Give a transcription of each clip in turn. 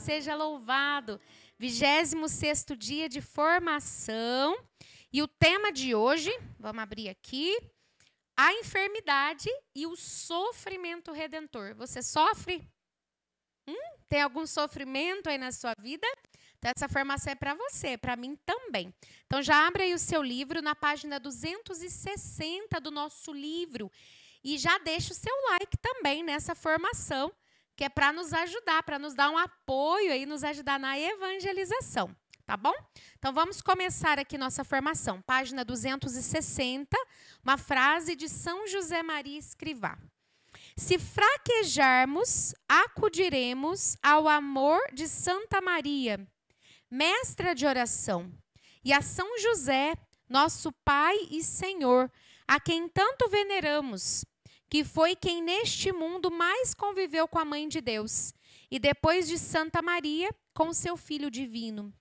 seja louvado. 26 dia de formação. E o tema de hoje, vamos abrir aqui, a enfermidade e o sofrimento redentor. Você sofre? Hum, tem algum sofrimento aí na sua vida? Então, essa formação é para você, para mim também. Então, já abre aí o seu livro na página 260 do nosso livro. E já deixa o seu like também nessa formação que é para nos ajudar, para nos dar um apoio e nos ajudar na evangelização, tá bom? Então vamos começar aqui nossa formação. Página 260, uma frase de São José Maria Escrivá. Se fraquejarmos, acudiremos ao amor de Santa Maria, mestra de oração, e a São José, nosso Pai e Senhor, a quem tanto veneramos, que foi quem neste mundo mais conviveu com a Mãe de Deus, e depois de Santa Maria, com seu Filho Divino.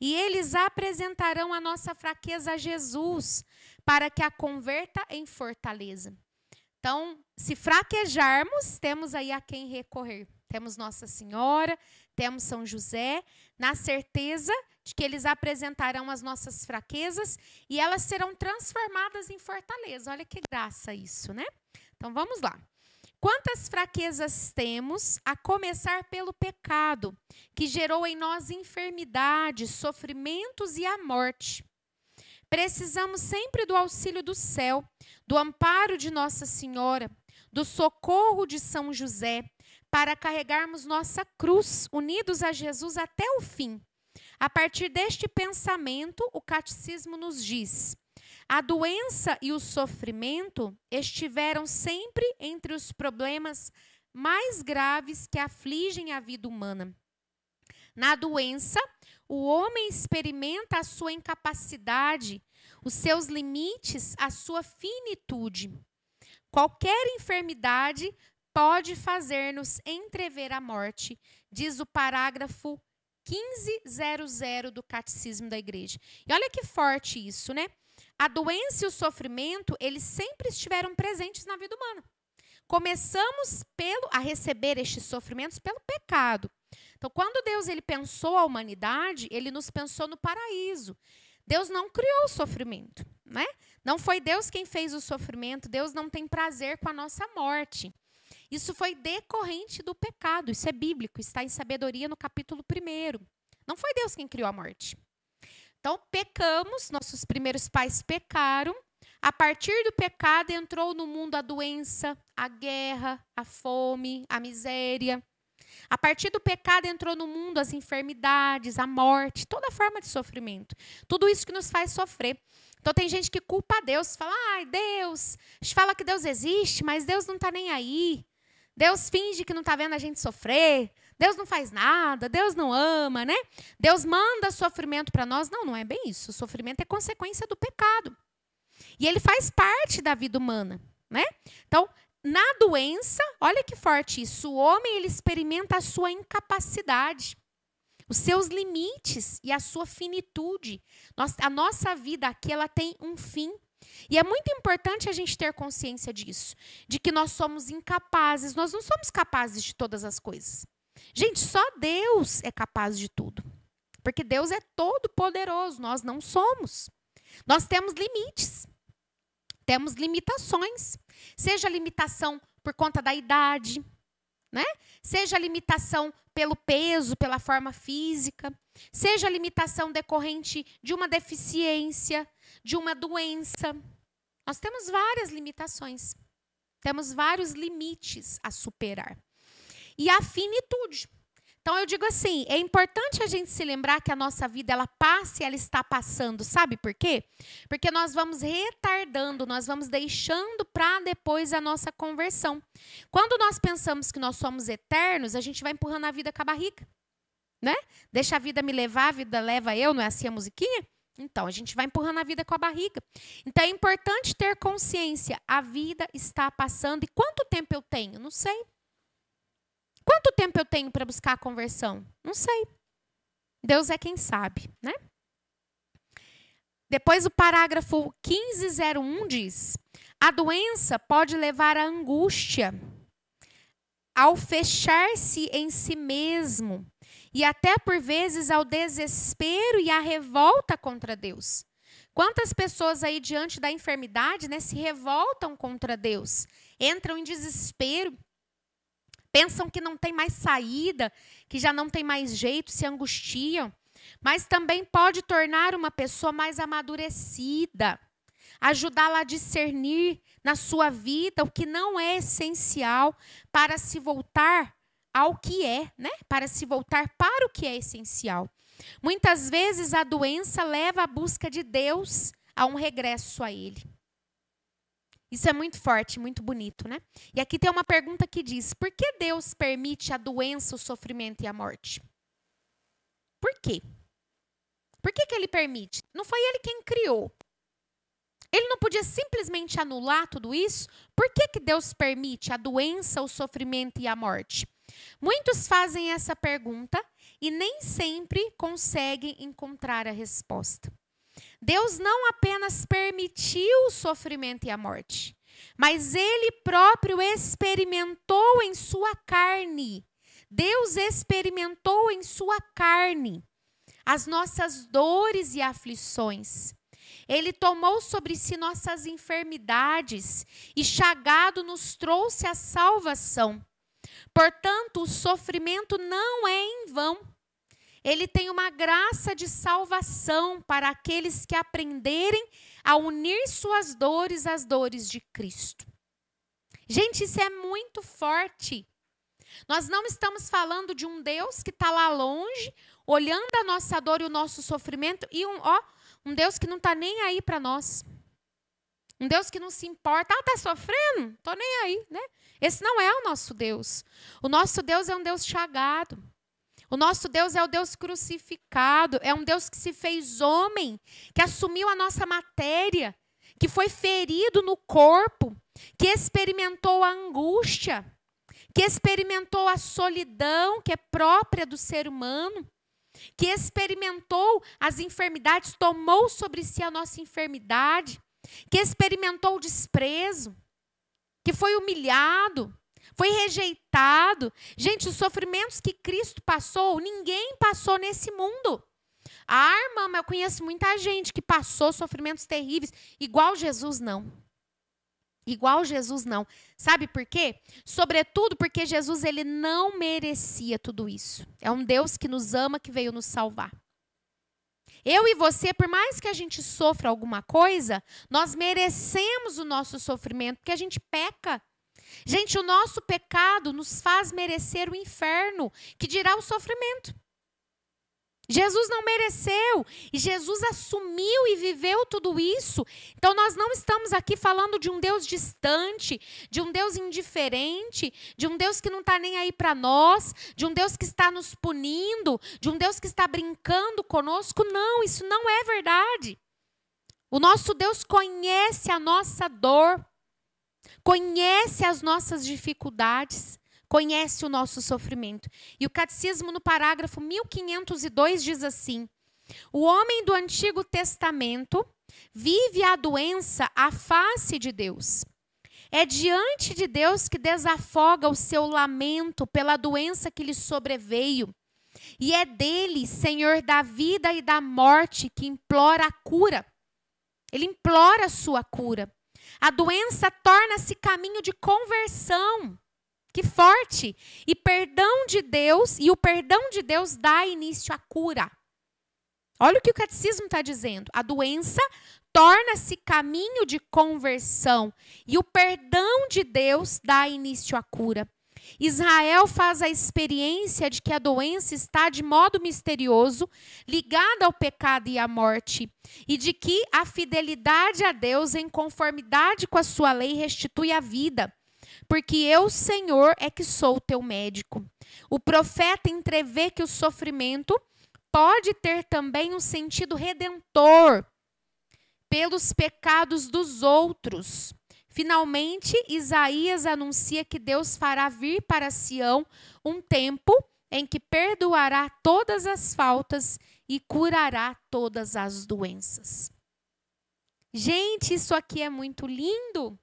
E eles apresentarão a nossa fraqueza a Jesus, para que a converta em fortaleza. Então, se fraquejarmos, temos aí a quem recorrer. Temos Nossa Senhora, temos São José, na certeza de que eles apresentarão as nossas fraquezas e elas serão transformadas em fortaleza. Olha que graça isso, né? Então vamos lá. Quantas fraquezas temos, a começar pelo pecado, que gerou em nós enfermidades, sofrimentos e a morte. Precisamos sempre do auxílio do céu, do amparo de Nossa Senhora, do socorro de São José, para carregarmos nossa cruz, unidos a Jesus até o fim. A partir deste pensamento, o catecismo nos diz: a doença e o sofrimento estiveram sempre entre os problemas mais graves que afligem a vida humana. Na doença, o homem experimenta a sua incapacidade, os seus limites, a sua finitude. Qualquer enfermidade pode fazer-nos entrever a morte, diz o parágrafo 1500 do Catecismo da Igreja. E olha que forte isso, né? A doença e o sofrimento, eles sempre estiveram presentes na vida humana. Começamos pelo a receber estes sofrimentos pelo pecado. Então, quando Deus ele pensou a humanidade, ele nos pensou no paraíso. Deus não criou o sofrimento, né? Não foi Deus quem fez o sofrimento, Deus não tem prazer com a nossa morte. Isso foi decorrente do pecado, isso é bíblico, está em Sabedoria no capítulo 1. Não foi Deus quem criou a morte. Então, pecamos, nossos primeiros pais pecaram. A partir do pecado entrou no mundo a doença, a guerra, a fome, a miséria. A partir do pecado entrou no mundo as enfermidades, a morte, toda forma de sofrimento. Tudo isso que nos faz sofrer. Então tem gente que culpa Deus, fala: "Ai, Deus". A gente fala que Deus existe, mas Deus não está nem aí. Deus finge que não está vendo a gente sofrer. Deus não faz nada, Deus não ama, né? Deus manda sofrimento para nós. Não, não é bem isso. O sofrimento é consequência do pecado. E ele faz parte da vida humana, né? Então, na doença, olha que forte isso, o homem ele experimenta a sua incapacidade, os seus limites e a sua finitude. a nossa vida aqui ela tem um fim. E é muito importante a gente ter consciência disso, de que nós somos incapazes, nós não somos capazes de todas as coisas. Gente, só Deus é capaz de tudo. Porque Deus é todo poderoso, nós não somos. Nós temos limites. Temos limitações. Seja limitação por conta da idade, né? Seja limitação pelo peso, pela forma física, seja limitação decorrente de uma deficiência, de uma doença. Nós temos várias limitações. Temos vários limites a superar e a finitude. Então eu digo assim, é importante a gente se lembrar que a nossa vida ela passa e ela está passando, sabe por quê? Porque nós vamos retardando, nós vamos deixando para depois a nossa conversão. Quando nós pensamos que nós somos eternos, a gente vai empurrando a vida com a barriga, né? Deixa a vida me levar, a vida leva eu, não é assim a musiquinha? Então, a gente vai empurrando a vida com a barriga. Então, é importante ter consciência. A vida está passando. E quanto tempo eu tenho? Não sei. Quanto tempo eu tenho para buscar a conversão? Não sei. Deus é quem sabe, né? Depois o parágrafo 1501 diz: a doença pode levar à angústia, ao fechar-se em si mesmo e até por vezes ao desespero e à revolta contra Deus. Quantas pessoas aí diante da enfermidade, né, se revoltam contra Deus, entram em desespero, Pensam que não tem mais saída, que já não tem mais jeito, se angustiam. Mas também pode tornar uma pessoa mais amadurecida, ajudá-la a discernir na sua vida o que não é essencial para se voltar ao que é, né? Para se voltar para o que é essencial. Muitas vezes a doença leva à busca de Deus a um regresso a Ele. Isso é muito forte, muito bonito, né? E aqui tem uma pergunta que diz: por que Deus permite a doença, o sofrimento e a morte? Por quê? Por que, que ele permite? Não foi ele quem criou. Ele não podia simplesmente anular tudo isso? Por que, que Deus permite a doença, o sofrimento e a morte? Muitos fazem essa pergunta e nem sempre conseguem encontrar a resposta. Deus não apenas permitiu o sofrimento e a morte, mas ele próprio experimentou em sua carne. Deus experimentou em sua carne as nossas dores e aflições. Ele tomou sobre si nossas enfermidades e chagado nos trouxe a salvação. Portanto, o sofrimento não é em vão ele tem uma graça de salvação para aqueles que aprenderem a unir suas dores às dores de Cristo. Gente, isso é muito forte. Nós não estamos falando de um Deus que está lá longe, olhando a nossa dor e o nosso sofrimento, e um, ó, um Deus que não está nem aí para nós. Um Deus que não se importa, ah, está sofrendo, estou nem aí, né? Esse não é o nosso Deus. O nosso Deus é um Deus chagado. O nosso Deus é o Deus crucificado, é um Deus que se fez homem, que assumiu a nossa matéria, que foi ferido no corpo, que experimentou a angústia, que experimentou a solidão que é própria do ser humano, que experimentou as enfermidades, tomou sobre si a nossa enfermidade, que experimentou o desprezo, que foi humilhado, foi rejeitado. Gente, os sofrimentos que Cristo passou, ninguém passou nesse mundo. Ah, irmã, mas eu conheço muita gente que passou sofrimentos terríveis, igual Jesus não. Igual Jesus não. Sabe por quê? Sobretudo porque Jesus ele não merecia tudo isso. É um Deus que nos ama, que veio nos salvar. Eu e você, por mais que a gente sofra alguma coisa, nós merecemos o nosso sofrimento, porque a gente peca. Gente, o nosso pecado nos faz merecer o inferno, que dirá o sofrimento. Jesus não mereceu, e Jesus assumiu e viveu tudo isso. Então, nós não estamos aqui falando de um Deus distante, de um Deus indiferente, de um Deus que não está nem aí para nós, de um Deus que está nos punindo, de um Deus que está brincando conosco. Não, isso não é verdade. O nosso Deus conhece a nossa dor, conhece as nossas dificuldades, conhece o nosso sofrimento. E o catecismo, no parágrafo 1502, diz assim: O homem do Antigo Testamento vive a doença à face de Deus. É diante de Deus que desafoga o seu lamento pela doença que lhe sobreveio. E é dele, Senhor da vida e da morte, que implora a cura. Ele implora a sua cura. A doença torna-se caminho de conversão. Que forte! E perdão de Deus, e o perdão de Deus dá início à cura. Olha o que o catecismo está dizendo. A doença torna-se caminho de conversão, e o perdão de Deus dá início à cura. Israel faz a experiência de que a doença está de modo misterioso ligada ao pecado e à morte, e de que a fidelidade a Deus em conformidade com a sua lei restitui a vida, porque eu, Senhor, é que sou teu médico. O profeta entrevê que o sofrimento pode ter também um sentido redentor pelos pecados dos outros Finalmente, Isaías anuncia que Deus fará vir para Sião um tempo em que perdoará todas as faltas e curará todas as doenças. Gente, isso aqui é muito lindo.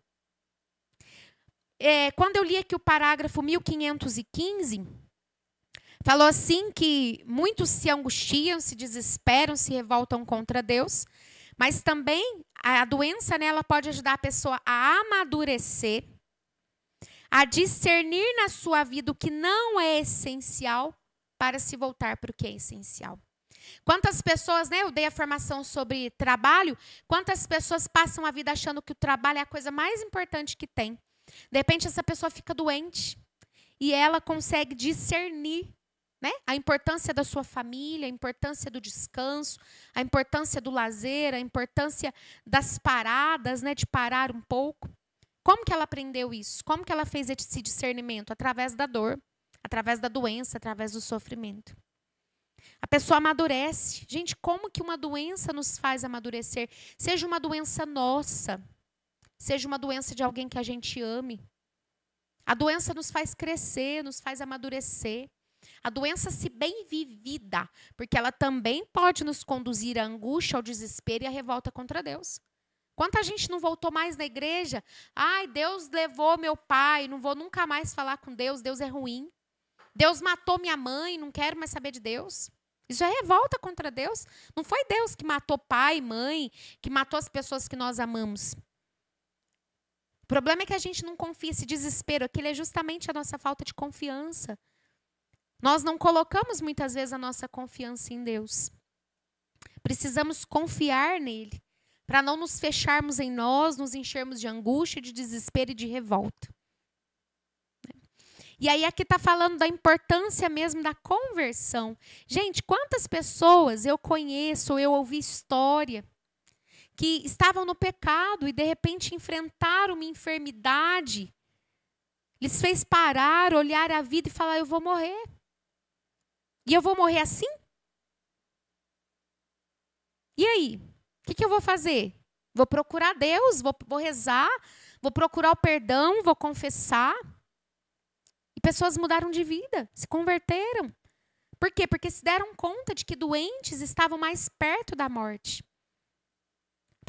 É, quando eu li aqui o parágrafo 1515, falou assim que muitos se angustiam, se desesperam, se revoltam contra Deus, mas também a doença né, ela pode ajudar a pessoa a amadurecer, a discernir na sua vida o que não é essencial para se voltar para o que é essencial. Quantas pessoas, né? Eu dei a formação sobre trabalho. Quantas pessoas passam a vida achando que o trabalho é a coisa mais importante que tem? De repente, essa pessoa fica doente e ela consegue discernir né? A importância da sua família, a importância do descanso, a importância do lazer, a importância das paradas, né? de parar um pouco. Como que ela aprendeu isso? Como que ela fez esse discernimento? Através da dor, através da doença, através do sofrimento. A pessoa amadurece. Gente, como que uma doença nos faz amadurecer? Seja uma doença nossa, seja uma doença de alguém que a gente ame. A doença nos faz crescer, nos faz amadurecer. A doença, se bem vivida, porque ela também pode nos conduzir à angústia, ao desespero e à revolta contra Deus. Quanta gente não voltou mais na igreja? Ai, Deus levou meu pai, não vou nunca mais falar com Deus, Deus é ruim. Deus matou minha mãe, não quero mais saber de Deus. Isso é revolta contra Deus. Não foi Deus que matou pai, mãe, que matou as pessoas que nós amamos. O problema é que a gente não confia. Esse desespero aqui é justamente a nossa falta de confiança. Nós não colocamos muitas vezes a nossa confiança em Deus. Precisamos confiar nele, para não nos fecharmos em nós, nos enchermos de angústia, de desespero e de revolta. E aí aqui está falando da importância mesmo da conversão. Gente, quantas pessoas eu conheço, eu ouvi história, que estavam no pecado e de repente enfrentaram uma enfermidade, lhes fez parar, olhar a vida e falar: eu vou morrer. E eu vou morrer assim? E aí? O que, que eu vou fazer? Vou procurar Deus, vou, vou rezar, vou procurar o perdão, vou confessar. E pessoas mudaram de vida, se converteram. Por quê? Porque se deram conta de que doentes estavam mais perto da morte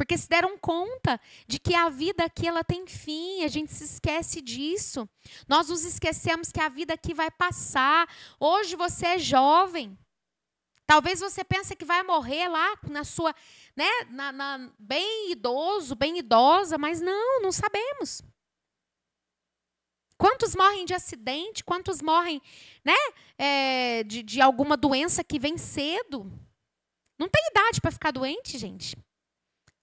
porque se deram conta de que a vida aqui ela tem fim, a gente se esquece disso. Nós nos esquecemos que a vida aqui vai passar. Hoje você é jovem. Talvez você pense que vai morrer lá na sua, né, na, na, bem idoso, bem idosa, mas não, não sabemos. Quantos morrem de acidente? Quantos morrem, né, é, de, de alguma doença que vem cedo? Não tem idade para ficar doente, gente.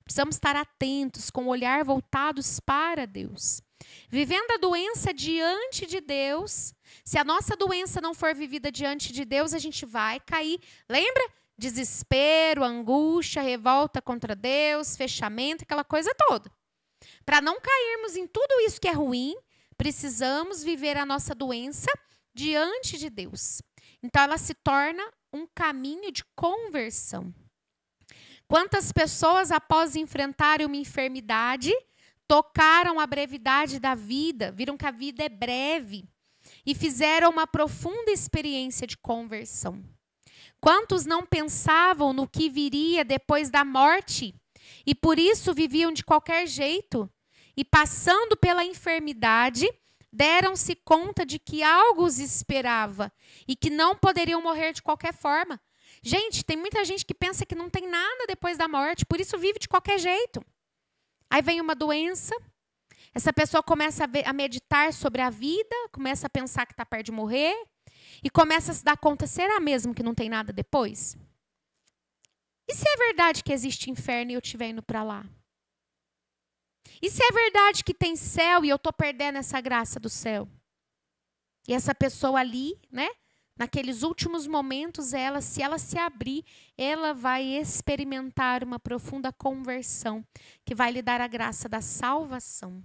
Precisamos estar atentos, com o olhar voltados para Deus. Vivendo a doença diante de Deus, se a nossa doença não for vivida diante de Deus, a gente vai cair. Lembra? Desespero, angústia, revolta contra Deus, fechamento, aquela coisa toda. Para não cairmos em tudo isso que é ruim, precisamos viver a nossa doença diante de Deus. Então ela se torna um caminho de conversão. Quantas pessoas, após enfrentarem uma enfermidade, tocaram a brevidade da vida, viram que a vida é breve e fizeram uma profunda experiência de conversão. Quantos não pensavam no que viria depois da morte e por isso viviam de qualquer jeito e, passando pela enfermidade, deram-se conta de que algo os esperava e que não poderiam morrer de qualquer forma, Gente, tem muita gente que pensa que não tem nada depois da morte, por isso vive de qualquer jeito. Aí vem uma doença, essa pessoa começa a, ver, a meditar sobre a vida, começa a pensar que está perto de morrer e começa a se dar conta: será mesmo que não tem nada depois? E se é verdade que existe inferno e eu estiver indo para lá? E se é verdade que tem céu e eu estou perdendo essa graça do céu? E essa pessoa ali, né? Naqueles últimos momentos, ela, se ela se abrir, ela vai experimentar uma profunda conversão que vai lhe dar a graça da salvação.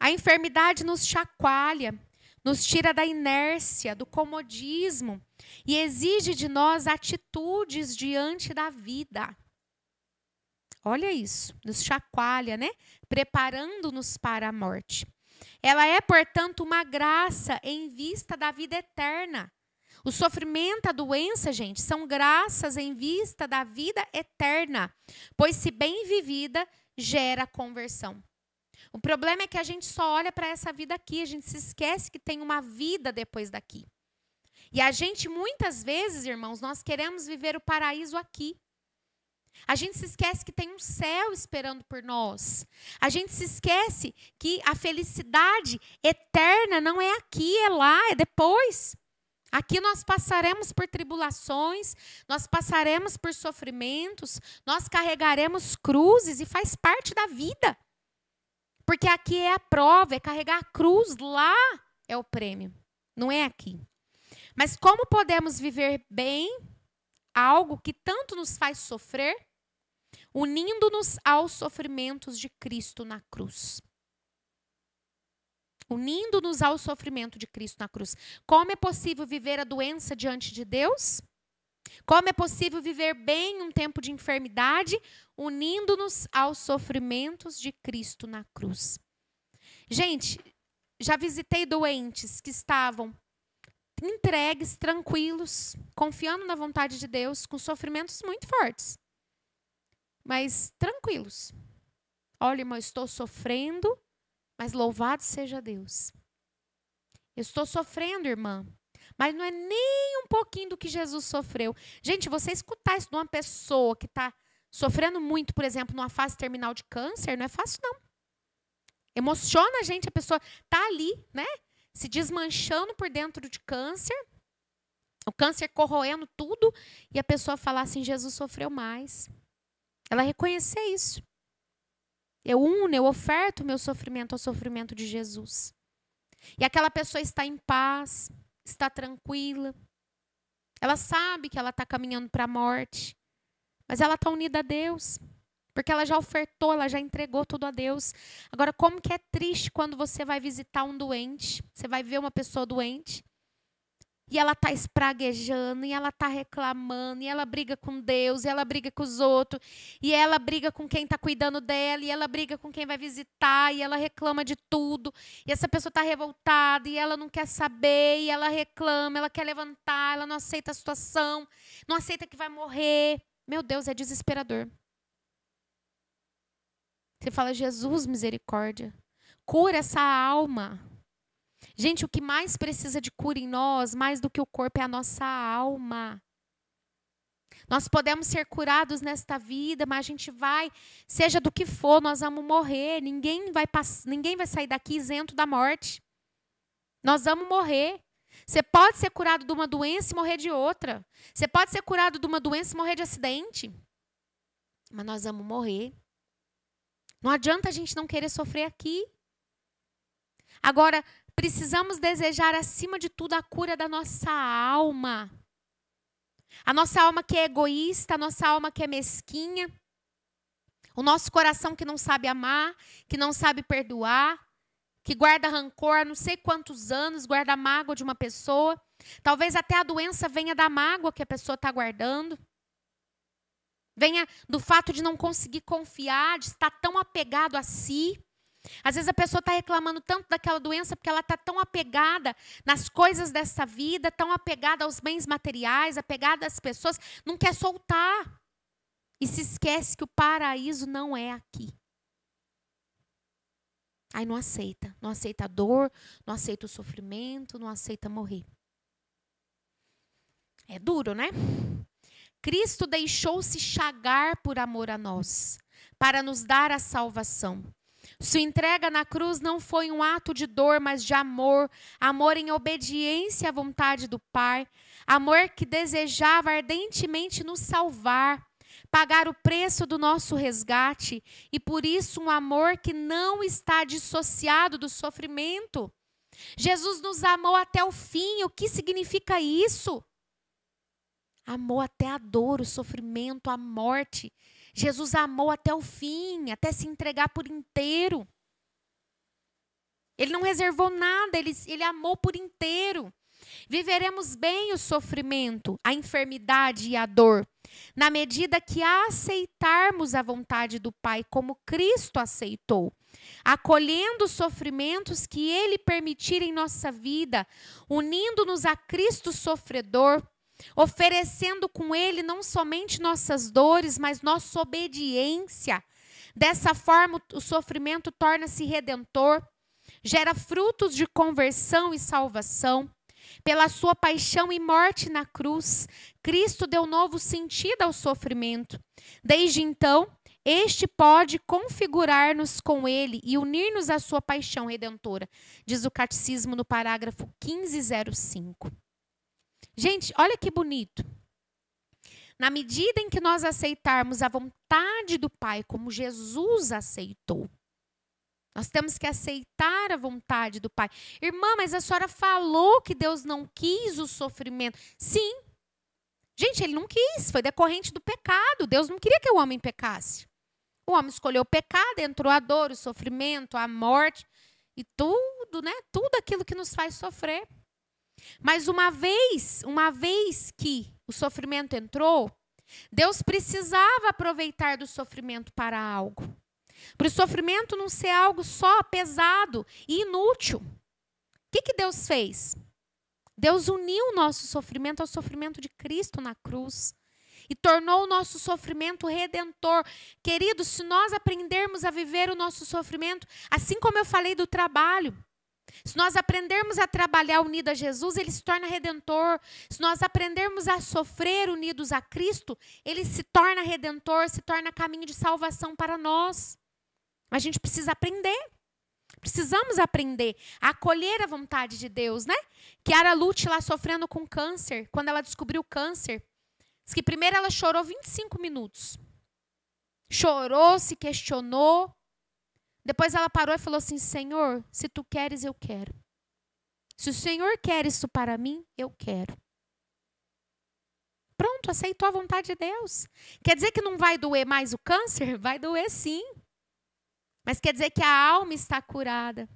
A enfermidade nos chacoalha, nos tira da inércia, do comodismo e exige de nós atitudes diante da vida. Olha isso, nos chacoalha, né? Preparando-nos para a morte. Ela é, portanto, uma graça em vista da vida eterna. O sofrimento, a doença, gente, são graças em vista da vida eterna, pois se bem vivida, gera conversão. O problema é que a gente só olha para essa vida aqui, a gente se esquece que tem uma vida depois daqui. E a gente, muitas vezes, irmãos, nós queremos viver o paraíso aqui. A gente se esquece que tem um céu esperando por nós. A gente se esquece que a felicidade eterna não é aqui, é lá, é depois. Aqui nós passaremos por tribulações, nós passaremos por sofrimentos, nós carregaremos cruzes e faz parte da vida. Porque aqui é a prova, é carregar a cruz, lá é o prêmio, não é aqui. Mas como podemos viver bem algo que tanto nos faz sofrer, unindo-nos aos sofrimentos de Cristo na cruz. Unindo-nos ao sofrimento de Cristo na cruz. Como é possível viver a doença diante de Deus? Como é possível viver bem um tempo de enfermidade, unindo-nos aos sofrimentos de Cristo na cruz? Gente, já visitei doentes que estavam entregues, tranquilos, confiando na vontade de Deus, com sofrimentos muito fortes, mas tranquilos. Olha, irmão, estou sofrendo, mas louvado seja Deus. Eu estou sofrendo, irmã, mas não é nem um pouquinho do que Jesus sofreu. Gente, você escutar isso de uma pessoa que está sofrendo muito, por exemplo, numa fase terminal de câncer, não é fácil, não. Emociona a gente, a pessoa está ali, né? se desmanchando por dentro de câncer, o câncer corroendo tudo, e a pessoa falar assim: Jesus sofreu mais. Ela reconhecer isso. Eu uno, eu oferto o meu sofrimento ao sofrimento de Jesus. E aquela pessoa está em paz, está tranquila. Ela sabe que ela está caminhando para a morte, mas ela está unida a Deus. Porque ela já ofertou, ela já entregou tudo a Deus. Agora, como que é triste quando você vai visitar um doente, você vai ver uma pessoa doente, e ela tá espraguejando, e ela tá reclamando, e ela briga com Deus, e ela briga com os outros, e ela briga com quem tá cuidando dela, e ela briga com quem vai visitar, e ela reclama de tudo, e essa pessoa tá revoltada, e ela não quer saber, e ela reclama, ela quer levantar, ela não aceita a situação, não aceita que vai morrer. Meu Deus, é desesperador. Você fala, Jesus, misericórdia. Cura essa alma. Gente, o que mais precisa de cura em nós, mais do que o corpo, é a nossa alma. Nós podemos ser curados nesta vida, mas a gente vai, seja do que for, nós vamos morrer. Ninguém vai, ninguém vai sair daqui isento da morte. Nós vamos morrer. Você pode ser curado de uma doença e morrer de outra. Você pode ser curado de uma doença e morrer de acidente. Mas nós vamos morrer. Não adianta a gente não querer sofrer aqui. Agora, precisamos desejar acima de tudo a cura da nossa alma. A nossa alma que é egoísta, a nossa alma que é mesquinha, o nosso coração que não sabe amar, que não sabe perdoar, que guarda rancor há não sei quantos anos, guarda mágoa de uma pessoa. Talvez até a doença venha da mágoa que a pessoa está guardando venha do fato de não conseguir confiar, de estar tão apegado a si. Às vezes a pessoa está reclamando tanto daquela doença porque ela está tão apegada nas coisas dessa vida, tão apegada aos bens materiais, apegada às pessoas, não quer soltar. E se esquece que o paraíso não é aqui. Aí não aceita. Não aceita a dor, não aceita o sofrimento, não aceita morrer. É duro, né? Cristo deixou-se chagar por amor a nós, para nos dar a salvação. Sua entrega na cruz não foi um ato de dor, mas de amor, amor em obediência à vontade do Pai, amor que desejava ardentemente nos salvar, pagar o preço do nosso resgate, e por isso um amor que não está dissociado do sofrimento. Jesus nos amou até o fim, o que significa isso? amou até a dor, o sofrimento, a morte. Jesus amou até o fim, até se entregar por inteiro. Ele não reservou nada, ele, ele amou por inteiro. Viveremos bem o sofrimento, a enfermidade e a dor, na medida que aceitarmos a vontade do Pai como Cristo aceitou, acolhendo os sofrimentos que Ele permitir em nossa vida, unindo-nos a Cristo sofredor oferecendo com ele não somente nossas dores, mas nossa obediência. Dessa forma, o sofrimento torna-se redentor, gera frutos de conversão e salvação. Pela sua paixão e morte na cruz, Cristo deu novo sentido ao sofrimento. Desde então, este pode configurar-nos com ele e unir-nos à sua paixão redentora, diz o catecismo no parágrafo 1505. Gente, olha que bonito. Na medida em que nós aceitarmos a vontade do Pai como Jesus aceitou, nós temos que aceitar a vontade do Pai. Irmã, mas a senhora falou que Deus não quis o sofrimento. Sim. Gente, ele não quis, foi decorrente do pecado. Deus não queria que o homem pecasse. O homem escolheu o pecado, entrou a dor, o sofrimento, a morte e tudo, né? Tudo aquilo que nos faz sofrer. Mas uma vez, uma vez que o sofrimento entrou, Deus precisava aproveitar do sofrimento para algo. Para o sofrimento não ser algo só pesado e inútil. O que, que Deus fez? Deus uniu o nosso sofrimento ao sofrimento de Cristo na cruz e tornou o nosso sofrimento redentor. Queridos, se nós aprendermos a viver o nosso sofrimento, assim como eu falei do trabalho, se nós aprendermos a trabalhar unido a Jesus, ele se torna redentor. Se nós aprendermos a sofrer unidos a Cristo, ele se torna redentor, se torna caminho de salvação para nós. A gente precisa aprender. Precisamos aprender a acolher a vontade de Deus, né? era Lute lá sofrendo com câncer, quando ela descobriu o câncer, diz que primeiro ela chorou 25 minutos. Chorou, se questionou, depois ela parou e falou assim: Senhor, se tu queres, eu quero. Se o Senhor quer isso para mim, eu quero. Pronto, aceitou a vontade de Deus. Quer dizer que não vai doer mais o câncer? Vai doer sim. Mas quer dizer que a alma está curada.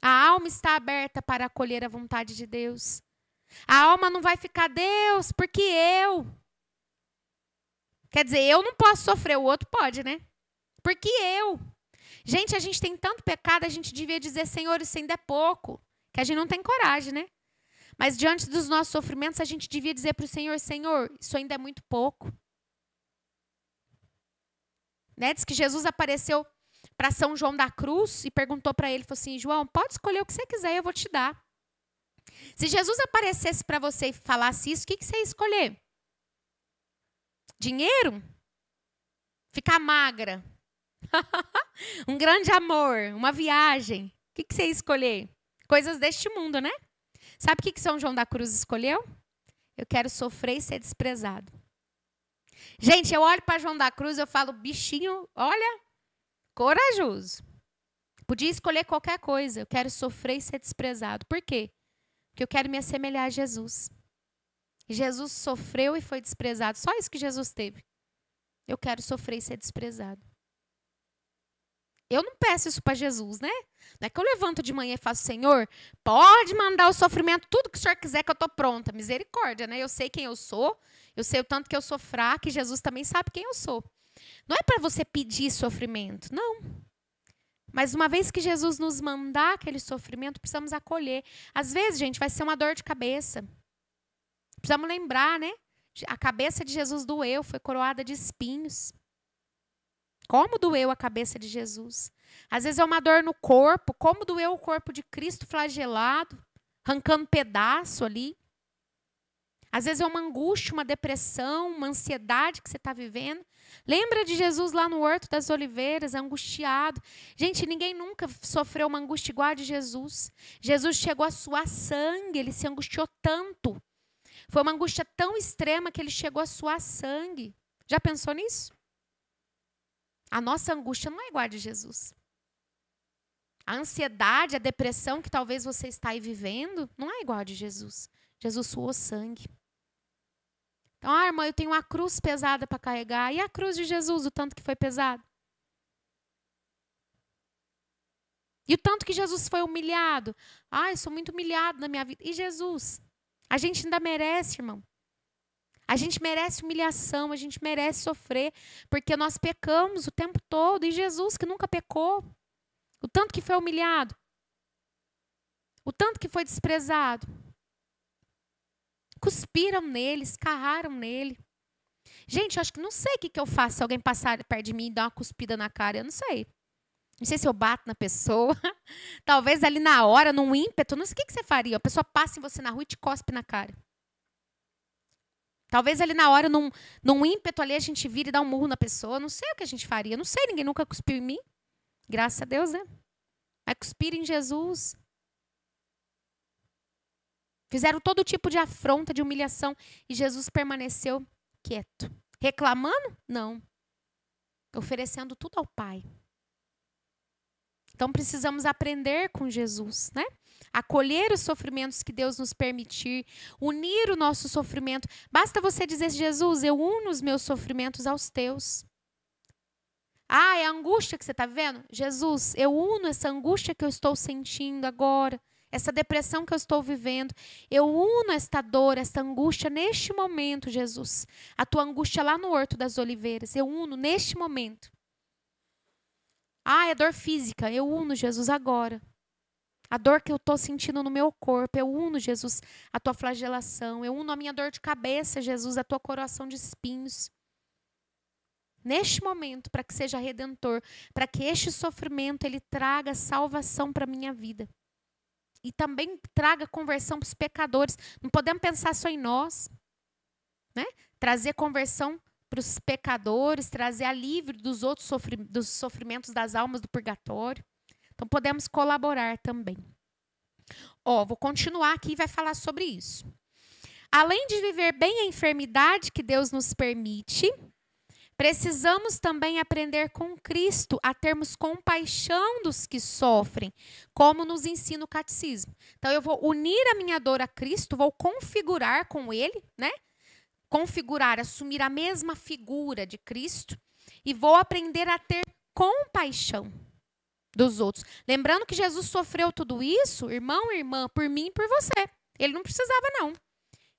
A alma está aberta para acolher a vontade de Deus. A alma não vai ficar, Deus, porque eu. Quer dizer, eu não posso sofrer, o outro pode, né? Porque eu. Gente, a gente tem tanto pecado, a gente devia dizer, Senhor, isso ainda é pouco. Que a gente não tem coragem, né? Mas diante dos nossos sofrimentos, a gente devia dizer para o Senhor: Senhor, isso ainda é muito pouco. Né? Diz que Jesus apareceu para São João da Cruz e perguntou para ele: falou assim, João, pode escolher o que você quiser, eu vou te dar. Se Jesus aparecesse para você e falasse isso, o que, que você ia escolher? Dinheiro? Ficar magra? um grande amor, uma viagem. O que, que você ia escolher? Coisas deste mundo, né? Sabe o que, que São João da Cruz escolheu? Eu quero sofrer e ser desprezado. Gente, eu olho para João da Cruz eu falo, bichinho, olha, corajoso. Podia escolher qualquer coisa. Eu quero sofrer e ser desprezado. Por quê? Porque eu quero me assemelhar a Jesus. Jesus sofreu e foi desprezado. Só isso que Jesus teve. Eu quero sofrer e ser desprezado. Eu não peço isso para Jesus, né? Não é que eu levanto de manhã e faço, Senhor, pode mandar o sofrimento, tudo que o Senhor quiser que eu estou pronta. Misericórdia, né? Eu sei quem eu sou, eu sei o tanto que eu sou fraca e Jesus também sabe quem eu sou. Não é para você pedir sofrimento, não. Mas uma vez que Jesus nos mandar aquele sofrimento, precisamos acolher. Às vezes, gente, vai ser uma dor de cabeça. Precisamos lembrar, né? A cabeça de Jesus doeu, foi coroada de espinhos. Como doeu a cabeça de Jesus. Às vezes é uma dor no corpo, como doeu o corpo de Cristo flagelado, arrancando pedaço ali. Às vezes é uma angústia, uma depressão, uma ansiedade que você está vivendo. Lembra de Jesus lá no Horto das Oliveiras, angustiado. Gente, ninguém nunca sofreu uma angústia igual a de Jesus. Jesus chegou a suar sangue, ele se angustiou tanto. Foi uma angústia tão extrema que ele chegou a suar sangue. Já pensou nisso? A nossa angústia não é igual a de Jesus. A ansiedade, a depressão que talvez você está aí vivendo, não é igual a de Jesus. Jesus suou sangue. Então, ah, irmã, eu tenho uma cruz pesada para carregar. E a cruz de Jesus, o tanto que foi pesado? E o tanto que Jesus foi humilhado. Ah, eu sou muito humilhado na minha vida. E Jesus? A gente ainda merece, irmão. A gente merece humilhação, a gente merece sofrer, porque nós pecamos o tempo todo. E Jesus, que nunca pecou, o tanto que foi humilhado, o tanto que foi desprezado. Cuspiram nele, escarraram nele. Gente, eu acho que não sei o que, eu faço se alguém passar perto de mim e dar uma cuspida na cara. Eu não sei. Não sei se eu bato na pessoa. Talvez ali na hora, num ímpeto. Não sei o que, que você faria. A pessoa passa em você na rua e te cospe na cara. Talvez ali na hora, num, num ímpeto ali, a gente vira e dá um murro na pessoa. Não sei o que a gente faria. Não sei, ninguém nunca cuspiu em mim. Graças a Deus, né? Mas cuspir em Jesus. Fizeram todo tipo de afronta, de humilhação. E Jesus permaneceu quieto. Reclamando? Não. Oferecendo tudo ao Pai. Então precisamos aprender com Jesus, né? acolher os sofrimentos que Deus nos permitir, unir o nosso sofrimento. Basta você dizer, Jesus, eu uno os meus sofrimentos aos teus. Ah, é a angústia que você está vendo? Jesus, eu uno essa angústia que eu estou sentindo agora, essa depressão que eu estou vivendo. Eu uno esta dor, esta angústia neste momento, Jesus. A tua angústia lá no Horto das Oliveiras, eu uno neste momento. Ah, é dor física, eu uno, Jesus, agora a dor que eu estou sentindo no meu corpo. Eu uno, Jesus, a tua flagelação. Eu uno a minha dor de cabeça, Jesus, a tua coroação de espinhos. Neste momento, para que seja redentor, para que este sofrimento ele traga salvação para minha vida. E também traga conversão para os pecadores. Não podemos pensar só em nós, né? Trazer conversão para os pecadores, trazer alívio dos outros dos sofrimentos das almas do purgatório. Então, podemos colaborar também. Ó, vou continuar aqui e vai falar sobre isso. Além de viver bem a enfermidade que Deus nos permite, precisamos também aprender com Cristo a termos compaixão dos que sofrem, como nos ensina o catecismo. Então, eu vou unir a minha dor a Cristo, vou configurar com Ele, né? Configurar, assumir a mesma figura de Cristo e vou aprender a ter compaixão dos outros. Lembrando que Jesus sofreu tudo isso, irmão e irmã, por mim e por você. Ele não precisava, não.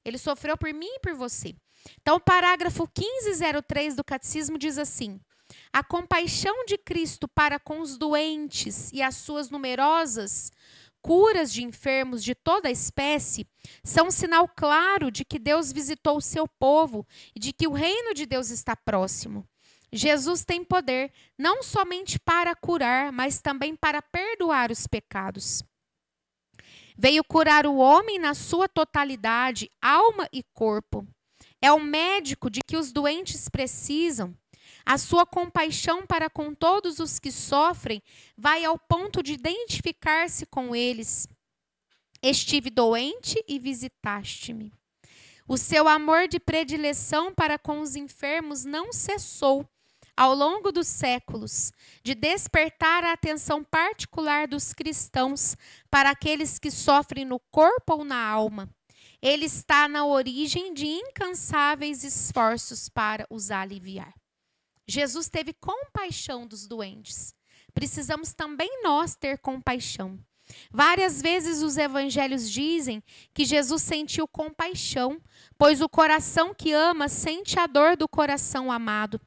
Ele sofreu por mim e por você. Então, o parágrafo 1503 do Catecismo diz assim: A compaixão de Cristo para com os doentes e as suas numerosas curas de enfermos de toda a espécie são um sinal claro de que Deus visitou o seu povo e de que o reino de Deus está próximo. Jesus tem poder não somente para curar, mas também para perdoar os pecados. Veio curar o homem na sua totalidade, alma e corpo. É o médico de que os doentes precisam. A sua compaixão para com todos os que sofrem vai ao ponto de identificar-se com eles. Estive doente e visitaste-me. O seu amor de predileção para com os enfermos não cessou, ao longo dos séculos de despertar a atenção particular dos cristãos para aqueles que sofrem no corpo ou na alma. Ele está na origem de incansáveis esforços para os aliviar. Jesus teve compaixão dos doentes. Precisamos também nós ter compaixão. Várias vezes os evangelhos dizem que Jesus sentiu compaixão, pois o coração que ama sente a dor do coração amado.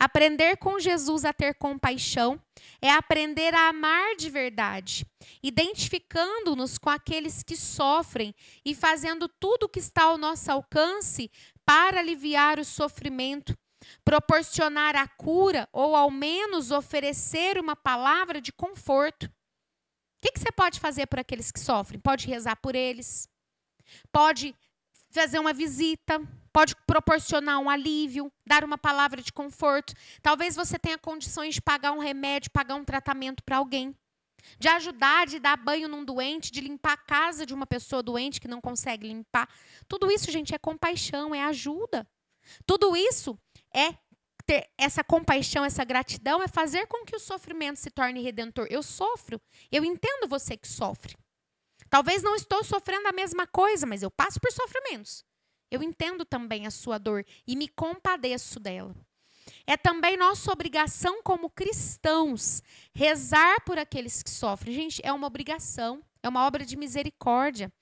Aprender com Jesus a ter compaixão é aprender a amar de verdade, identificando-nos com aqueles que sofrem e fazendo tudo o que está ao nosso alcance para aliviar o sofrimento, proporcionar a cura ou ao menos oferecer uma palavra de conforto. O que, você pode fazer por aqueles que sofrem? Pode rezar por eles, pode fazer uma visita, pode proporcionar um alívio, dar uma palavra de conforto. Talvez você tenha condições de pagar um remédio, pagar um tratamento para alguém, de ajudar, de dar banho num doente, de limpar a casa de uma pessoa doente que não consegue limpar. Tudo isso, gente, é compaixão, é ajuda. Tudo isso é ter essa compaixão, essa gratidão, é fazer com que o sofrimento se torne redentor. Eu sofro, eu entendo você que sofre. Talvez não estou sofrendo a mesma coisa, mas eu passo por sofrimentos. Eu entendo também a sua dor e me compadeço dela. É também nossa obrigação como cristãos rezar por aqueles que sofrem. Gente, é uma obrigação, é uma obra de misericórdia.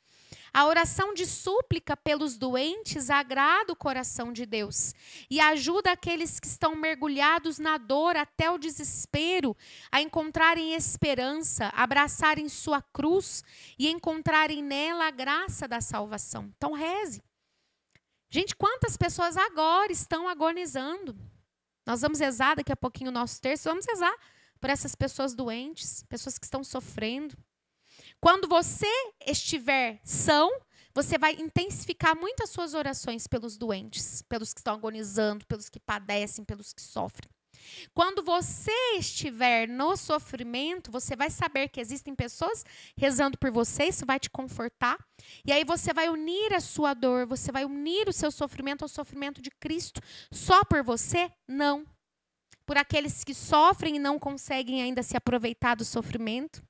A oração de súplica pelos doentes agrada o coração de Deus e ajuda aqueles que estão mergulhados na dor até o desespero a encontrarem esperança, abraçarem sua cruz e encontrarem nela a graça da salvação. Então, reze. Gente, quantas pessoas agora estão agonizando? Nós vamos rezar daqui a pouquinho o nosso terço, vamos rezar por essas pessoas doentes, pessoas que estão sofrendo. Quando você estiver são, você vai intensificar muito as suas orações pelos doentes, pelos que estão agonizando, pelos que padecem, pelos que sofrem. Quando você estiver no sofrimento, você vai saber que existem pessoas rezando por você, isso vai te confortar. E aí você vai unir a sua dor, você vai unir o seu sofrimento ao sofrimento de Cristo só por você? Não. Por aqueles que sofrem e não conseguem ainda se aproveitar do sofrimento,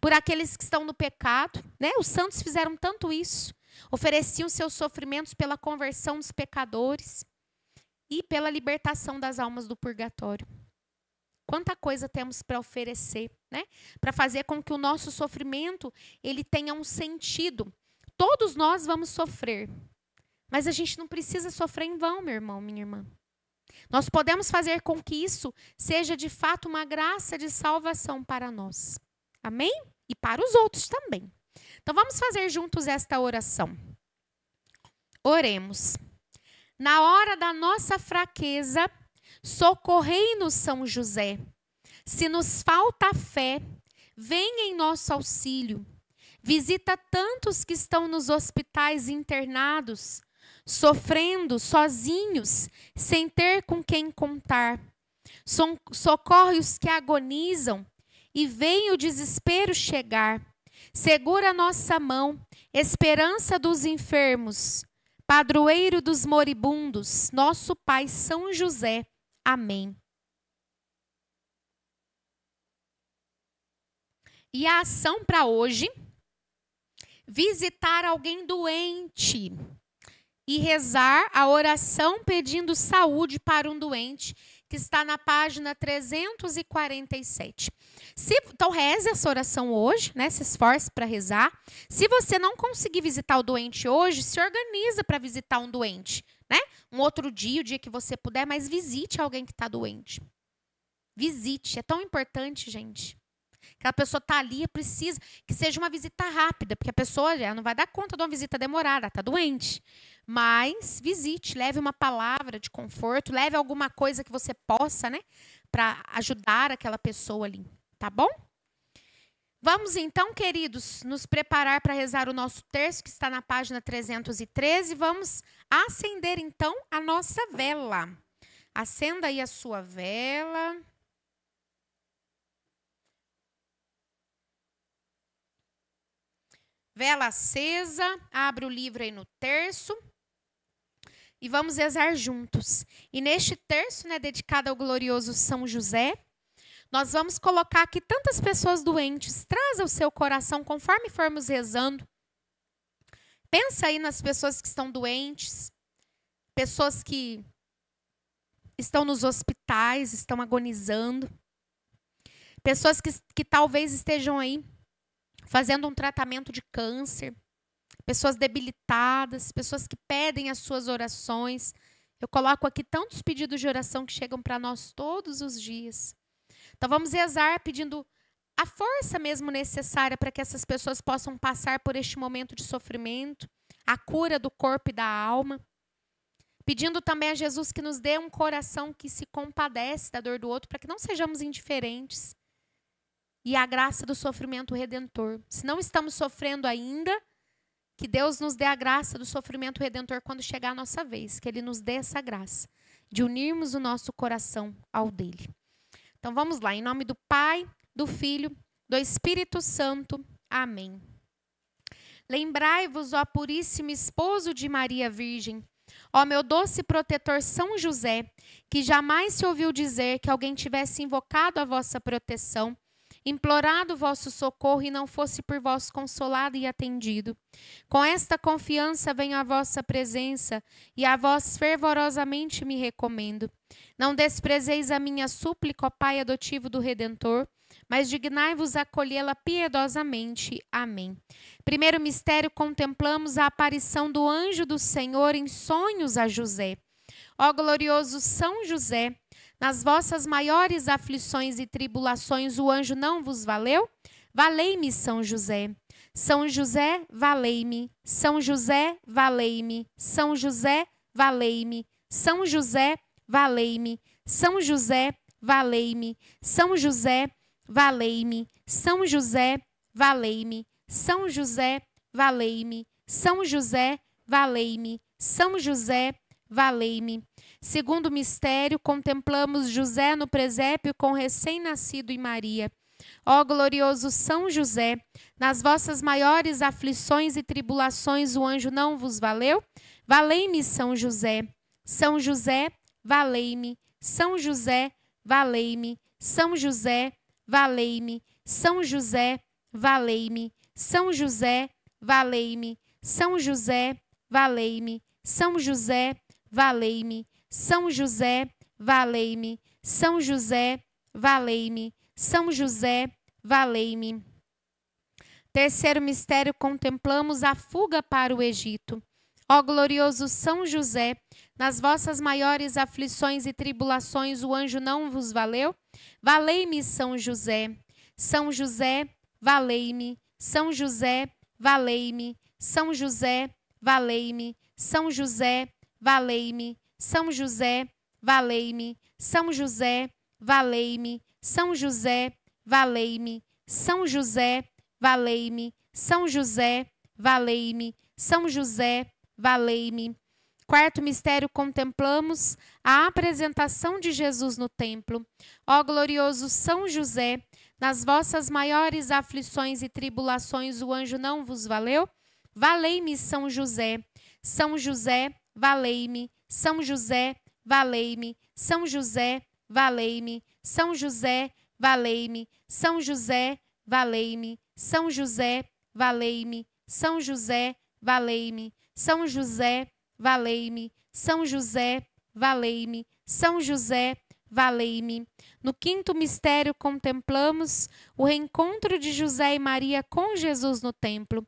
por aqueles que estão no pecado, né? Os santos fizeram tanto isso, ofereciam seus sofrimentos pela conversão dos pecadores e pela libertação das almas do purgatório. Quanta coisa temos para oferecer, né? Para fazer com que o nosso sofrimento ele tenha um sentido. Todos nós vamos sofrer, mas a gente não precisa sofrer em vão, meu irmão, minha irmã. Nós podemos fazer com que isso seja de fato uma graça de salvação para nós. Amém? E para os outros também. Então vamos fazer juntos esta oração. Oremos. Na hora da nossa fraqueza, socorrei-nos, São José. Se nos falta fé, vem em nosso auxílio. Visita tantos que estão nos hospitais internados, sofrendo, sozinhos, sem ter com quem contar. Socorre os que agonizam e vem o desespero chegar. Segura nossa mão, esperança dos enfermos, padroeiro dos moribundos, nosso Pai São José. Amém. E a ação para hoje: visitar alguém doente e rezar a oração pedindo saúde para um doente que está na página 347. Se, então, reze essa oração hoje, né? Se esforce para rezar. Se você não conseguir visitar o doente hoje, se organiza para visitar um doente, né? Um outro dia, o dia que você puder, mas visite alguém que está doente. Visite. É tão importante, gente. Aquela pessoa está ali, precisa que seja uma visita rápida, porque a pessoa já não vai dar conta de uma visita demorada, está doente. Mas visite, leve uma palavra de conforto, leve alguma coisa que você possa, né? Para ajudar aquela pessoa ali, tá bom? Vamos então, queridos, nos preparar para rezar o nosso terço, que está na página 313. Vamos acender então a nossa vela. Acenda aí a sua vela. Vela acesa, abre o livro aí no terço e vamos rezar juntos. E neste terço, né, dedicado ao glorioso São José, nós vamos colocar aqui tantas pessoas doentes, traz ao seu coração conforme formos rezando. Pensa aí nas pessoas que estão doentes, pessoas que estão nos hospitais, estão agonizando, pessoas que, que talvez estejam aí fazendo um tratamento de câncer, pessoas debilitadas, pessoas que pedem as suas orações. Eu coloco aqui tantos pedidos de oração que chegam para nós todos os dias. Então vamos rezar pedindo a força mesmo necessária para que essas pessoas possam passar por este momento de sofrimento, a cura do corpo e da alma. Pedindo também a Jesus que nos dê um coração que se compadece da dor do outro, para que não sejamos indiferentes. E a graça do sofrimento redentor. Se não estamos sofrendo ainda, que Deus nos dê a graça do sofrimento redentor quando chegar a nossa vez, que Ele nos dê essa graça de unirmos o nosso coração ao dele. Então vamos lá, em nome do Pai, do Filho, do Espírito Santo. Amém. Lembrai-vos, ó puríssimo esposo de Maria Virgem, ó meu doce protetor São José, que jamais se ouviu dizer que alguém tivesse invocado a vossa proteção implorado vosso socorro e não fosse por vós consolado e atendido. Com esta confiança venho à vossa presença e a vós fervorosamente me recomendo. Não desprezeis a minha súplica, ó Pai adotivo do Redentor, mas dignai-vos acolhê-la piedosamente. Amém. Primeiro mistério, contemplamos a aparição do anjo do Senhor em sonhos a José. Ó glorioso São José, nas vossas maiores aflições e tribulações o anjo não vos valeu? Valei-me, São José. São José, valei-me. São José, valei-me. São José, valei-me. São José, valei-me. São José, valei-me. São José, valei-me. São José, valei-me. São José, valei-me. São José, valei-me. São José, valei-me. Segundo mistério, contemplamos José no presépio com recém-nascido e Maria. Ó glorioso São José, nas vossas maiores aflições e tribulações o anjo não vos valeu? Valei-me, São José. São José, valei-me. São José, valei-me. São José, valei-me. São José, valei-me. São José, valei-me. São José, valei-me. São José, valei-me valei-me. São José, valei-me. São José, valei-me. São José, valei-me. Terceiro mistério, contemplamos a fuga para o Egito. Ó glorioso São José, nas vossas maiores aflições e tribulações o anjo não vos valeu? Valei-me, São José. São José, valei-me. São José, valei-me. São José, valei-me. São José, valei-me. São José, valei-me. São José, valei-me. São José, valei-me. São José, valei-me. São José, valei-me. São José, valei-me. Quarto mistério, contemplamos a apresentação de Jesus no templo. Ó glorioso São José, nas vossas maiores aflições e tribulações o anjo não vos valeu? Valei-me, São José. São José, valei-me. São José, valei-me. São José, valei-me. São José, valei-me. São José, valei-me. São José, valei-me. São José, valei-me. São José, valei-me. São José, valei-me. São José, valei-me. No quinto mistério contemplamos o reencontro de José e Maria com Jesus no templo.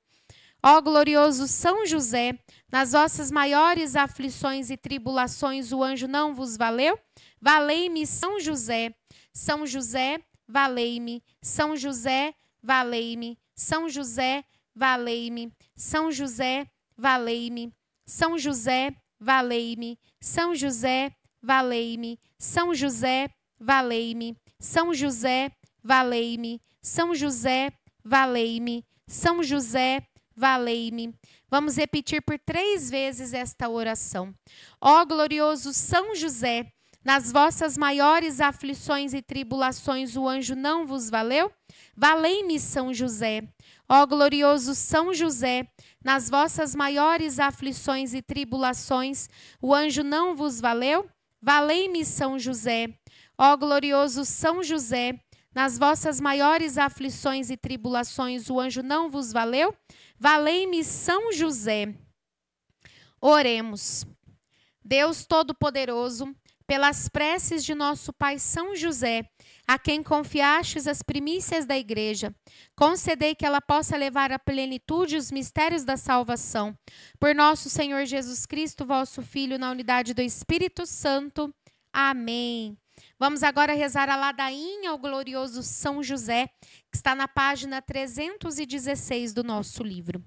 Ó glorioso São José, nas vossas maiores aflições e tribulações o anjo não vos valeu? Valei-me, São José. São José, valei-me. São José, valei-me. São José, valei-me. São José, valei-me. São José, valei-me. São José, valei-me. São José, valei-me. São José, valei-me. São José, valei-me. São José, valei-me valei-me. Vamos repetir por três vezes esta oração. Ó glorioso São José, nas vossas maiores aflições e tribulações o anjo não vos valeu? Valei-me, São José. Ó glorioso São José, nas vossas maiores aflições e tribulações o anjo não vos valeu? Valei-me, São José. Ó glorioso São José, nas vossas maiores aflições e tribulações o anjo não vos valeu? Valei-me São José. Oremos. Deus Todo-Poderoso, pelas preces de nosso Pai São José, a quem confiastes as primícias da Igreja, concedei que ela possa levar à plenitude os mistérios da salvação. Por nosso Senhor Jesus Cristo, vosso Filho, na unidade do Espírito Santo. Amém. Vamos agora rezar a ladainha ao glorioso São José, que está na página 316 do nosso livro.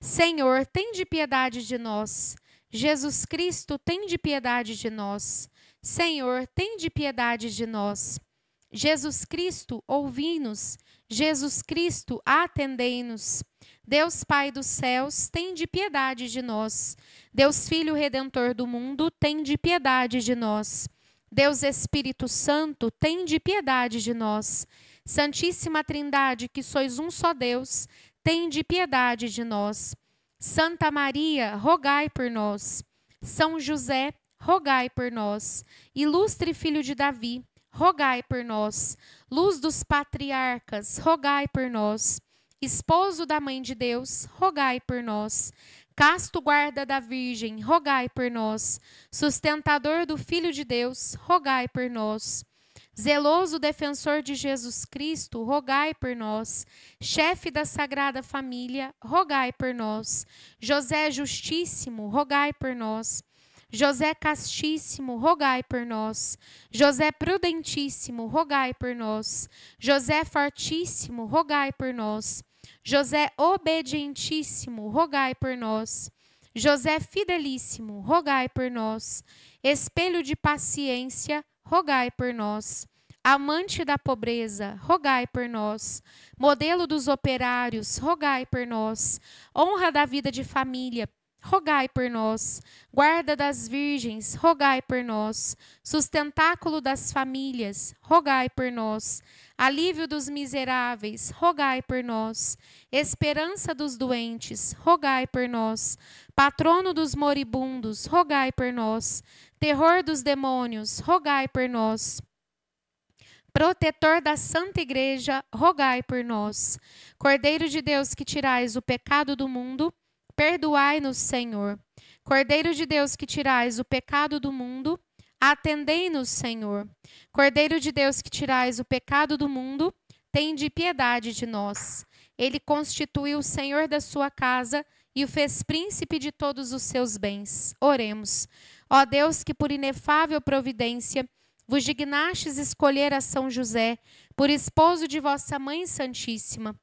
Senhor, tem de piedade de nós. Jesus Cristo, tem de piedade de nós. Senhor, tem de piedade de nós. Jesus Cristo, ouvi-nos. Jesus Cristo, atendei-nos. Deus Pai dos céus, tem de piedade de nós. Deus Filho Redentor do mundo, tem de piedade de nós. Deus Espírito Santo, tem de piedade de nós. Santíssima Trindade, que sois um só Deus, tem de piedade de nós. Santa Maria, rogai por nós. São José, rogai por nós. Ilustre filho de Davi, rogai por nós. Luz dos patriarcas, rogai por nós. Esposo da Mãe de Deus, rogai por nós casto guarda da Virgem, rogai por nós. Sustentador do Filho de Deus, rogai por nós. Zeloso defensor de Jesus Cristo, rogai por nós. Chefe da Sagrada Família, rogai por nós. José Justíssimo, rogai por nós. José Castíssimo, rogai por nós. José Prudentíssimo, rogai por nós. José Fortíssimo, rogai por nós. José obedientíssimo, rogai por nós. José fidelíssimo, rogai por nós. Espelho de paciência, rogai por nós. Amante da pobreza, rogai por nós. Modelo dos operários, rogai por nós. Honra da vida de família, rogai por nós. Guarda das virgens, rogai por nós. Sustentáculo das famílias, rogai por nós. Alívio dos miseráveis, rogai por nós. Esperança dos doentes, rogai por nós. Patrono dos moribundos, rogai por nós. Terror dos demônios, rogai por nós protetor da Santa Igreja, rogai por nós. Cordeiro de Deus que tirais o pecado do mundo, Perdoai-nos, Senhor. Cordeiro de Deus que tirais o pecado do mundo, atendei-nos, Senhor. Cordeiro de Deus que tirais o pecado do mundo, tende piedade de nós. Ele constituiu o Senhor da sua casa e o fez príncipe de todos os seus bens. Oremos. Ó Deus, que por inefável providência vos dignastes escolher a São José, por esposo de vossa Mãe Santíssima.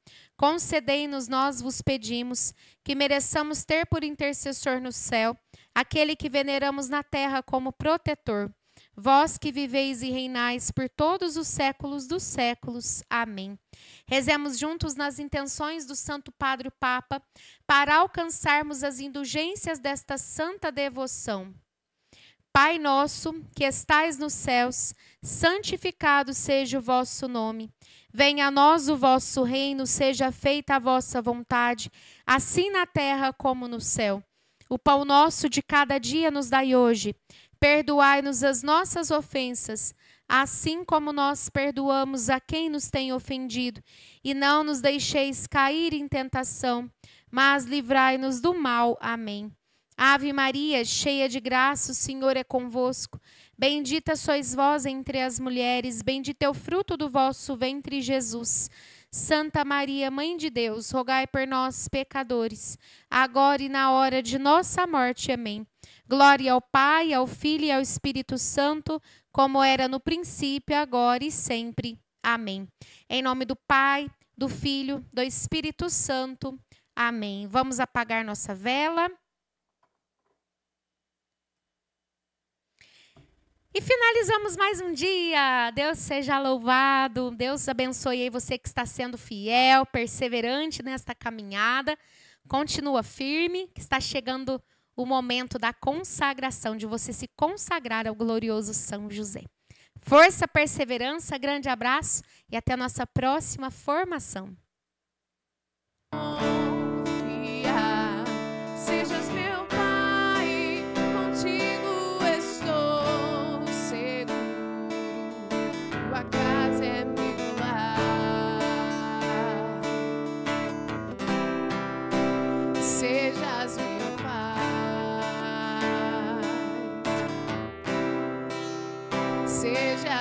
Concedei-nos, nós vos pedimos, que mereçamos ter por intercessor no céu aquele que veneramos na terra como protetor. Vós que viveis e reinais por todos os séculos dos séculos. Amém. Rezemos juntos nas intenções do Santo Padre Papa para alcançarmos as indulgências desta santa devoção. Pai nosso, que estais nos céus, santificado seja o vosso nome. Venha a nós o vosso reino, seja feita a vossa vontade, assim na terra como no céu. O pão nosso de cada dia nos dai hoje. Perdoai-nos as nossas ofensas, assim como nós perdoamos a quem nos tem ofendido, e não nos deixeis cair em tentação, mas livrai-nos do mal. Amém. Ave Maria, cheia de graça, o Senhor é convosco. Bendita sois vós entre as mulheres, bendito é o fruto do vosso ventre, Jesus. Santa Maria, Mãe de Deus, rogai por nós, pecadores, agora e na hora de nossa morte. Amém. Glória ao Pai, ao Filho e ao Espírito Santo, como era no princípio, agora e sempre. Amém. Em nome do Pai, do Filho, do Espírito Santo. Amém. Vamos apagar nossa vela. E finalizamos mais um dia. Deus seja louvado, Deus abençoe aí você que está sendo fiel, perseverante nesta caminhada. Continua firme, que está chegando o momento da consagração, de você se consagrar ao glorioso São José. Força, perseverança, grande abraço e até a nossa próxima formação.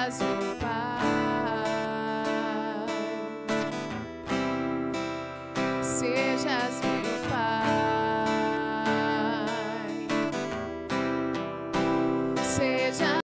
as we